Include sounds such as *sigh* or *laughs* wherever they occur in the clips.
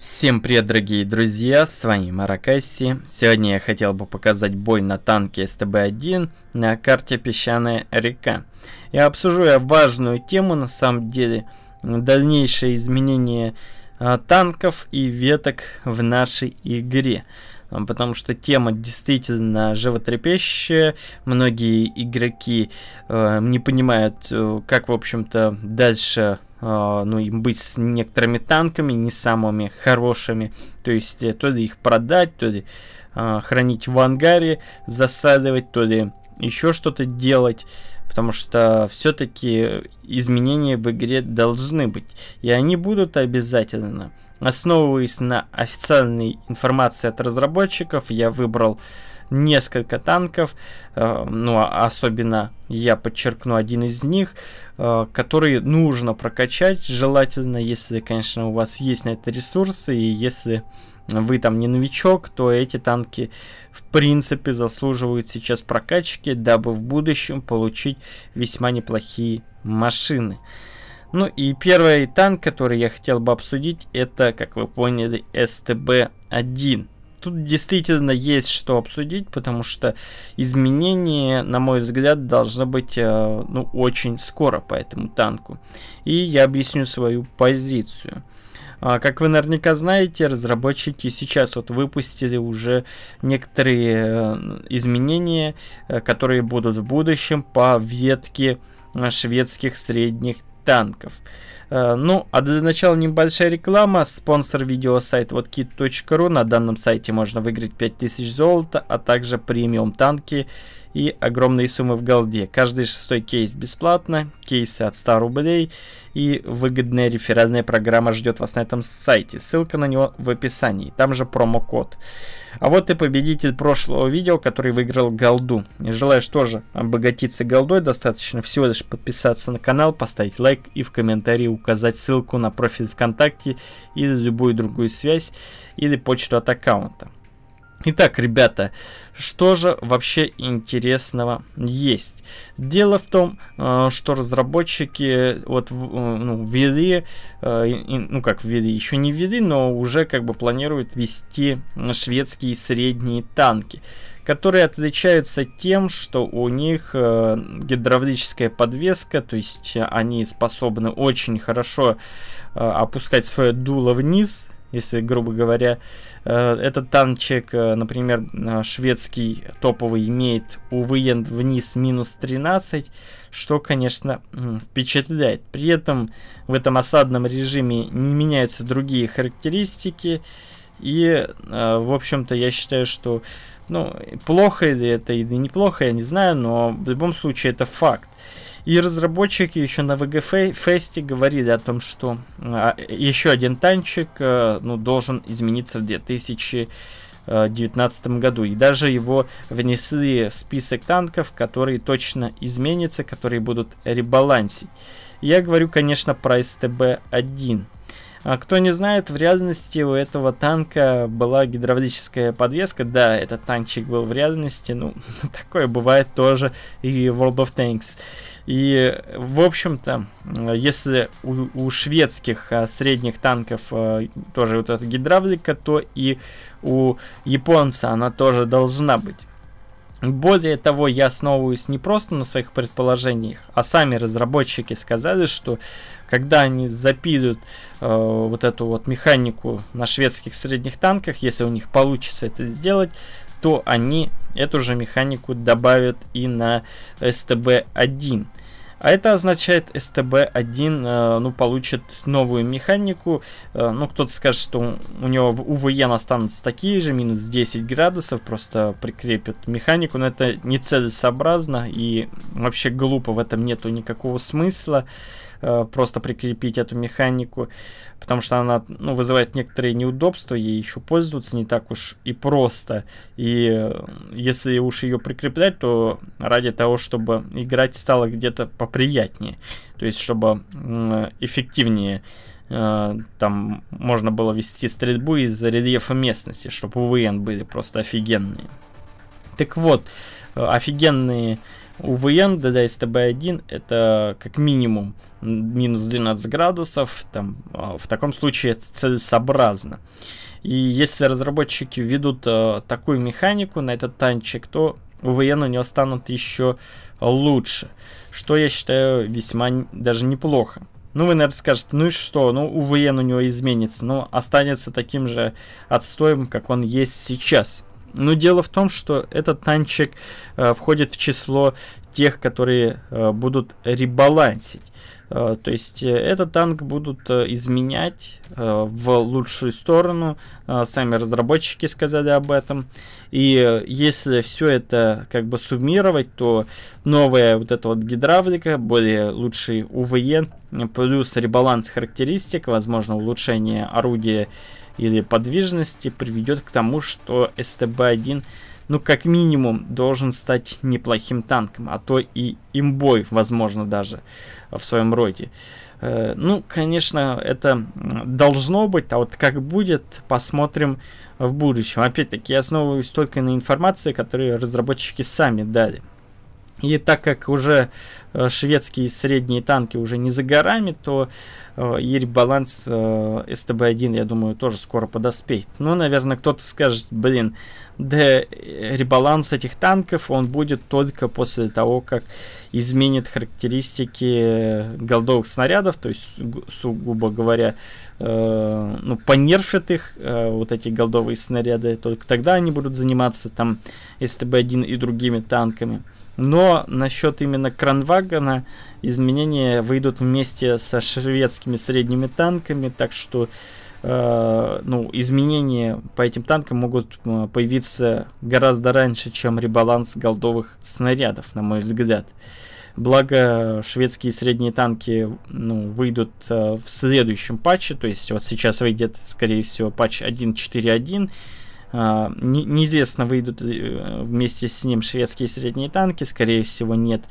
Всем привет, дорогие друзья, с вами Маракасси. Сегодня я хотел бы показать бой на танке СТБ-1 на карте Песчаная река. Я обсужу я важную тему, на самом деле, дальнейшее изменение а, танков и веток в нашей игре. Ну, потому что тема действительно животрепещущая, многие игроки э, не понимают, э, как, в общем-то, дальше а, ну, и быть с некоторыми танками не самыми хорошими. То есть, э, то ли их продать, то ли а, хранить в ангаре, засадывать, то ли еще что-то делать, потому что все-таки изменения в игре должны быть, и они будут обязательно. Основываясь на официальной информации от разработчиков, я выбрал э, несколько танков, э, ну, а особенно я подчеркну один из них, э, который нужно прокачать, желательно, если, конечно, у вас есть на это ресурсы, и если вы там не новичок, то эти танки в принципе заслуживают сейчас прокачки, дабы в будущем получить весьма неплохие машины. Ну и первый танк, который я хотел бы обсудить, это, как вы поняли, СТБ-1. Тут действительно есть что обсудить, потому что изменения, на мой взгляд, должны быть э, ну, очень скоро по этому танку. И я объясню свою позицию. А, как вы наверняка знаете, разработчики сейчас вот выпустили уже некоторые э, изменения, э, которые будут в будущем по ветке шведских средних танков. Э, ну, а для начала небольшая реклама. Спонсор видео сайт whatkit.ru. На данном сайте можно выиграть 5000 золота, а также премиум танки и огромные суммы в голде. Каждый шестой кейс бесплатно, кейсы от 100 рублей и выгодная реферальная программа ждет вас на этом сайте. Ссылка на него в описании, там же промокод. А вот и победитель прошлого видео, который выиграл голду. Желаешь тоже обогатиться голдой, достаточно всего лишь подписаться на канал, поставить лайк и в комментарии указать ссылку на профиль ВКонтакте или любую другую связь или почту от аккаунта. Итак, ребята, что же вообще интересного есть? Дело в том, э, что разработчики вот э, ну, ввели, э, ну как ввели, еще не ввели, но уже как бы планируют ввести шведские средние танки которые отличаются тем, что у них гидравлическая подвеска, то есть они способны очень хорошо опускать свое дуло вниз, если грубо говоря. Э, этот танчик, э, например, э, шведский топовый имеет увенд вниз минус 13, что, конечно, впечатляет. При этом в этом осадном режиме не меняются другие характеристики. И, в общем-то, я считаю, что ну, плохо ли это или неплохо, я не знаю, но в любом случае это факт. И разработчики еще на VG говорили о том, что а, э, еще один танчик э, ну, должен измениться в 2000 2019 э, году. И даже его внесли в список танков, которые точно изменятся, которые будут ребалансить. Я говорю, конечно, про СТБ-1. А кто не знает, в реальности у этого танка была гидравлическая подвеска. Да, этот танчик был в реальности. Ну, *laughs* такое бывает тоже и в World of Tanks. И, в общем-то, если у, у шведских а, средних танков а, тоже вот эта гидравлика, то и у японца она тоже должна быть. Более того, я основываюсь не просто на своих предположениях, а сами разработчики сказали, что когда они запилят э, вот эту вот механику на шведских средних танках, если у них получится это сделать, то они эту же механику добавят и на СТБ-1. А это означает, СТБ-1 э, ну, получит новую механику. Э, ну, кто-то скажет, что у него в УВН останутся такие же, минус 10 градусов, просто прикрепят механику. Но это нецелесообразно и вообще глупо, в этом нету никакого смысла. Э, просто прикрепить эту механику, потому что она ну, вызывает некоторые неудобства, ей еще пользоваться не так уж и просто. И э, если уж ее прикреплять, то ради того, чтобы играть стало где-то поприятнее, то есть чтобы эффективнее э, там можно было вести стрельбу из-за рельефа местности, чтобы УВН были просто офигенные. Так вот, офигенные у ВН стб 1 это как минимум минус 12 градусов, там, а, в таком случае это целесообразно. И если разработчики ведут э, а, такую механику на этот танчик, то УВН у него станут еще лучше, что я считаю весьма даже неплохо. Ну, вы, наверное, скажете, ну и что, ну, УВН у него изменится, но останется таким же отстоем, как он есть сейчас. Но ну, дело в том, что этот танчик э, входит в число тех, которые э, будут ребалансить. Э, то есть э, этот танк будут э, изменять э, в лучшую сторону. Э, сами разработчики сказали об этом. И э, если все это как бы суммировать, то новая вот эта вот гидравлика, более лучший УВЕ, плюс ребаланс характеристик, возможно улучшение орудия или подвижности приведет к тому, что СТБ-1 ну, как минимум, должен стать неплохим танком, а то и имбой, возможно, даже в своем роде. Э, ну, конечно, это должно быть, а вот как будет, посмотрим в будущем. Опять-таки, я основываюсь только на информации, которую разработчики сами дали. И так как уже Э, шведские средние танки уже не за горами, то э, Ерь баланс э, СТБ-1, я думаю, тоже скоро подоспеет. Ну, наверное, кто-то скажет, блин, да э, ребаланс этих танков, он будет только после того, как изменит характеристики э, голдовых снарядов, то есть, сугубо говоря, э, ну, понерфят их, э, вот эти голдовые снаряды, только тогда они будут заниматься там СТБ-1 и другими танками. Но насчет именно кранвага Хагана изменения выйдут вместе со шведскими средними танками, так что э, ну, изменения по этим танкам могут э, появиться гораздо раньше, чем ребаланс голдовых снарядов, на мой взгляд. Благо, шведские средние танки ну, выйдут э, в следующем патче, то есть вот сейчас выйдет, скорее всего, патч 1.4.1, а, не, неизвестно, выйдут э, вместе с ним шведские средние танки, скорее всего нет.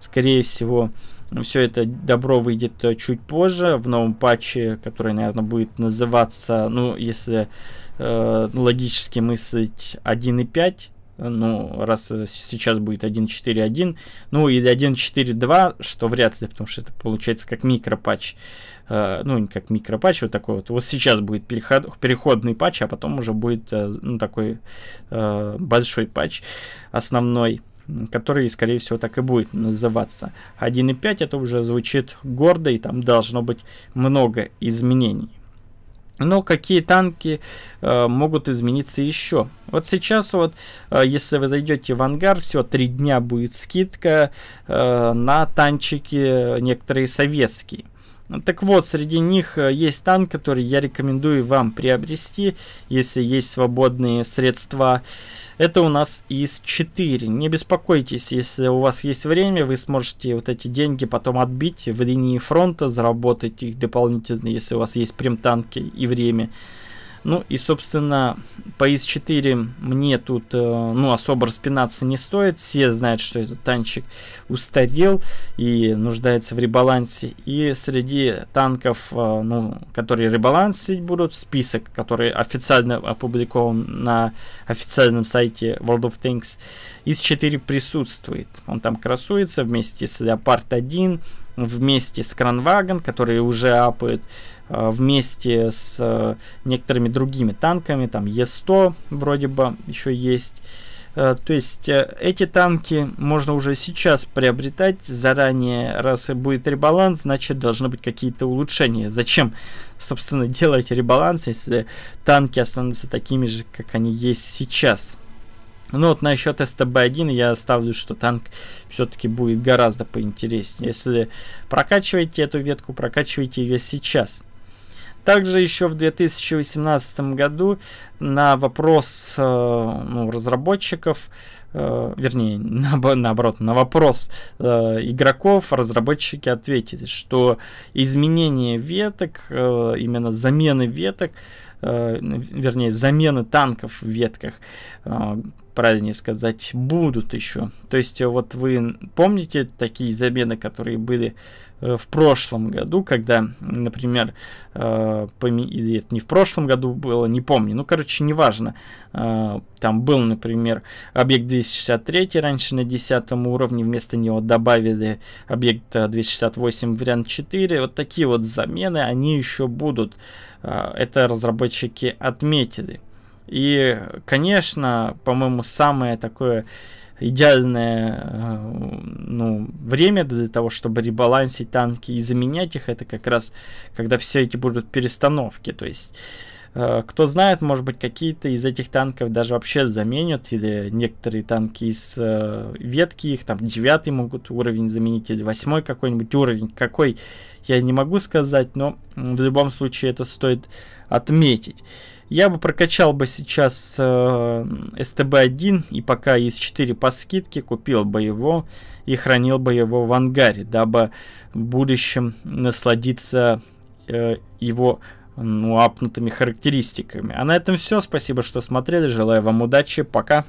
Скорее всего, ну, все это добро выйдет э, чуть позже, в новом патче, который, наверное, будет называться, ну, если э, логически мыслить 1.5, ну, раз э, сейчас будет 1.4.1, ну, или 1.4.2, что вряд ли, потому что это получается как микропатч, э, ну, не как микропатч, вот такой вот, вот сейчас будет переход, переходный патч, а потом уже будет, э, ну, такой э, большой патч основной, который, скорее всего, так и будет называться. 1.5 это уже звучит гордо, и там должно быть много изменений. Но какие танки э, могут измениться еще? Вот сейчас вот, э, если вы зайдете в ангар, все, три дня будет скидка э, на танчики, некоторые советские. Так вот, среди них э, есть танк, который я рекомендую вам приобрести, если есть свободные средства. Это у нас ИС-4. Не беспокойтесь, если у вас есть время, вы сможете вот эти деньги потом отбить в линии фронта, заработать их дополнительно, если у вас есть прям танки и время. Ну и, собственно, по ис 4 мне тут э, ну, особо распинаться не стоит. Все знают, что этот танчик устарел и нуждается в ребалансе. И среди танков, э, ну, которые ребалансить будут, список, который официально опубликован на официальном сайте World of Tanks, ис 4 присутствует. Он там красуется вместе с Леопард 1, вместе с Кранваген, который уже апает э, вместе с э, некоторыми другими танками, там Е100 вроде бы еще есть. Э, то есть эти танки можно уже сейчас приобретать заранее, раз и будет ребаланс, значит должны быть какие-то улучшения. Зачем, собственно, *laughs* делать ребаланс, если танки останутся такими же, как они есть сейчас? Ну вот насчет СТБ-1 я ставлю, что танк все-таки будет гораздо поинтереснее. Если прокачиваете эту ветку, прокачивайте ее сейчас. Также еще в 2018 году на вопрос э, ну, разработчиков, э, вернее, *laughs* на, наоборот, на вопрос э, игроков разработчики ответили, что изменение веток, э, именно замены веток, э, вернее, замены танков в ветках э, правильнее сказать, будут еще. То есть э, вот вы помните такие замены, которые были э, в прошлом году, когда, например, э, или это не в прошлом году было, не помню, ну, короче, неважно, там был, например, объект 263 раньше на 10 уровне, вместо него добавили объект 268 вариант 4, вот такие вот замены, они еще будут, это разработчики отметили. И, конечно, по-моему, самое такое идеальное э, ну, время для того, чтобы ребалансить танки и заменять их, это как раз когда все эти будут перестановки. То есть Э, кто знает, может быть, какие-то из этих танков даже вообще заменят, или некоторые танки из э, ветки их, там, девятый могут уровень заменить, или восьмой какой-нибудь уровень, какой, я не могу сказать, но в любом случае это стоит отметить. Я бы прокачал бы сейчас э, СТБ-1 и пока из 4 по скидке, купил бы его и хранил бы его в ангаре, дабы в будущем насладиться э, его ну, апнутыми характеристиками. А на этом все. Спасибо, что смотрели. Желаю вам удачи. Пока.